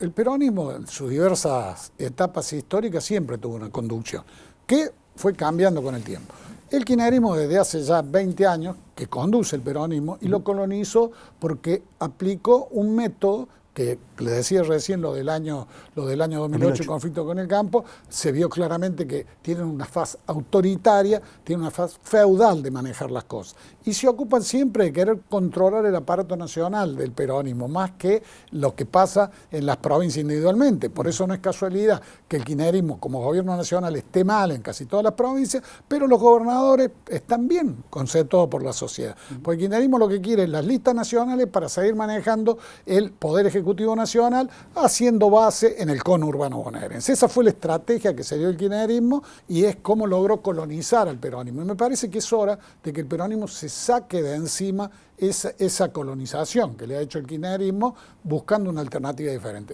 El peronismo en sus diversas etapas históricas siempre tuvo una conducción que fue cambiando con el tiempo. El kirchnerismo desde hace ya 20 años que conduce el peronismo y lo colonizó porque aplicó un método que les decía recién lo del año, lo del año 2008, conflicto con el campo, se vio claramente que tienen una faz autoritaria, tienen una faz feudal de manejar las cosas. Y se ocupan siempre de querer controlar el aparato nacional del peronismo, más que lo que pasa en las provincias individualmente. Por eso no es casualidad que el kirchnerismo como gobierno nacional esté mal en casi todas las provincias, pero los gobernadores están bien conceptados por la sociedad. Porque el kirchnerismo lo que quiere es las listas nacionales para seguir manejando el poder ejecutivo Ejecutivo Nacional haciendo base en el conurbano bonaerense. Esa fue la estrategia que se dio el kirchnerismo y es cómo logró colonizar al peronismo. Y me parece que es hora de que el peronismo se saque de encima esa, esa colonización que le ha hecho el kirchnerismo buscando una alternativa diferente.